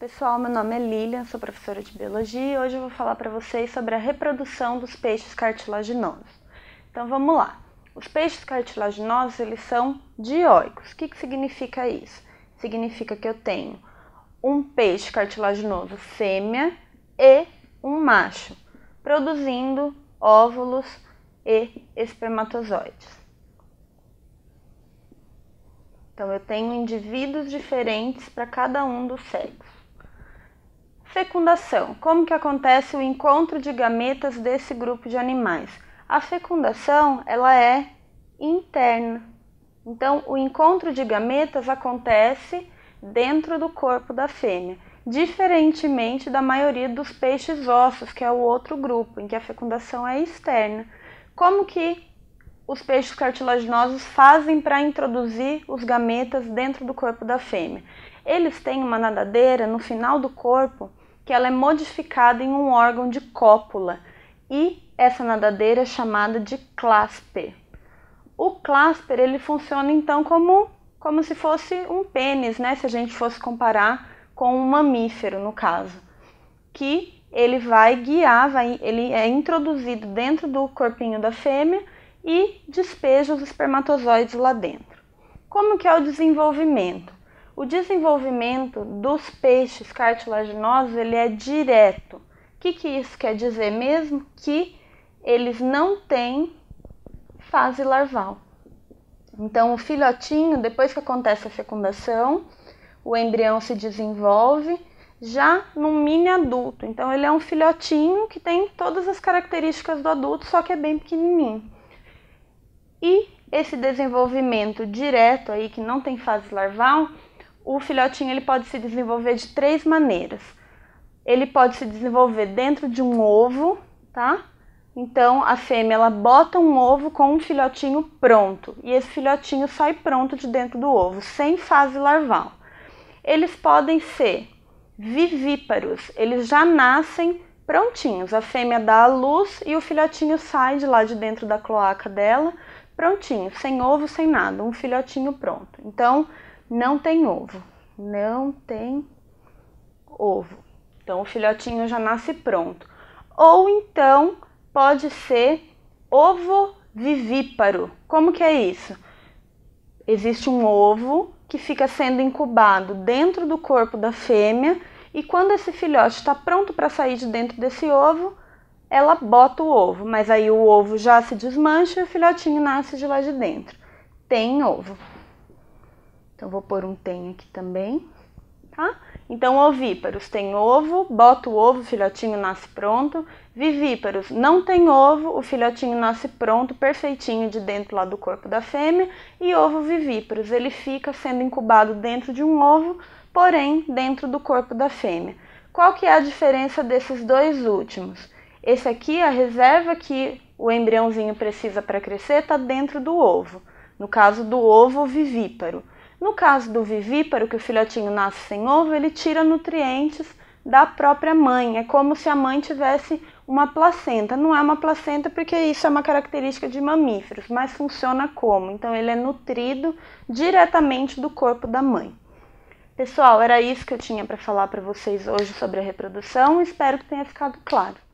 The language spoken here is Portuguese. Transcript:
pessoal, meu nome é Lilian, sou professora de biologia e hoje eu vou falar para vocês sobre a reprodução dos peixes cartilaginosos. Então vamos lá. Os peixes cartilaginosos, eles são dioicos. O que, que significa isso? Significa que eu tenho um peixe cartilaginoso fêmea e um macho, produzindo óvulos e espermatozoides. Então, eu tenho indivíduos diferentes para cada um dos sexos. Fecundação. Como que acontece o encontro de gametas desse grupo de animais? A fecundação, ela é interna. Então, o encontro de gametas acontece dentro do corpo da fêmea, diferentemente da maioria dos peixes ossos, que é o outro grupo, em que a fecundação é externa. Como que os peixes cartilaginosos fazem para introduzir os gametas dentro do corpo da fêmea? Eles têm uma nadadeira no final do corpo que ela é modificada em um órgão de cópula e essa nadadeira é chamada de clasper. O clasper ele funciona então como, como se fosse um pênis, né? Se a gente fosse comparar com um mamífero no caso, que ele vai guiar, vai, ele é introduzido dentro do corpinho da fêmea e despeja os espermatozoides lá dentro. Como que é o desenvolvimento? O desenvolvimento dos peixes cartilaginosos ele é direto. O que, que isso quer dizer mesmo? Que eles não têm fase larval. Então, o filhotinho, depois que acontece a fecundação, o embrião se desenvolve já num mini adulto. Então, ele é um filhotinho que tem todas as características do adulto, só que é bem pequenininho. E esse desenvolvimento direto aí, que não tem fase larval, o filhotinho ele pode se desenvolver de três maneiras. Ele pode se desenvolver dentro de um ovo, tá? Então a fêmea ela bota um ovo com um filhotinho pronto e esse filhotinho sai pronto de dentro do ovo, sem fase larval. Eles podem ser vivíparos, eles já nascem prontinhos. A fêmea dá a luz e o filhotinho sai de lá de dentro da cloaca dela, prontinho, sem ovo, sem nada, um filhotinho pronto. Então não tem ovo. Não tem ovo. Então o filhotinho já nasce pronto. Ou então pode ser ovo vivíparo. Como que é isso? Existe um ovo que fica sendo incubado dentro do corpo da fêmea e quando esse filhote está pronto para sair de dentro desse ovo, ela bota o ovo, mas aí o ovo já se desmancha e o filhotinho nasce de lá de dentro. Tem ovo vou pôr um tem aqui também, tá? Então, ovíparos tem ovo, bota o ovo, o filhotinho nasce pronto. Vivíparos não tem ovo, o filhotinho nasce pronto, perfeitinho de dentro lá do corpo da fêmea. E ovo vivíparos, ele fica sendo incubado dentro de um ovo, porém dentro do corpo da fêmea. Qual que é a diferença desses dois últimos? Esse aqui, a reserva que o embriãozinho precisa para crescer, está dentro do ovo. No caso do ovo vivíparo. No caso do vivíparo, que o filhotinho nasce sem ovo, ele tira nutrientes da própria mãe. É como se a mãe tivesse uma placenta. Não é uma placenta porque isso é uma característica de mamíferos, mas funciona como? Então ele é nutrido diretamente do corpo da mãe. Pessoal, era isso que eu tinha para falar para vocês hoje sobre a reprodução. Espero que tenha ficado claro.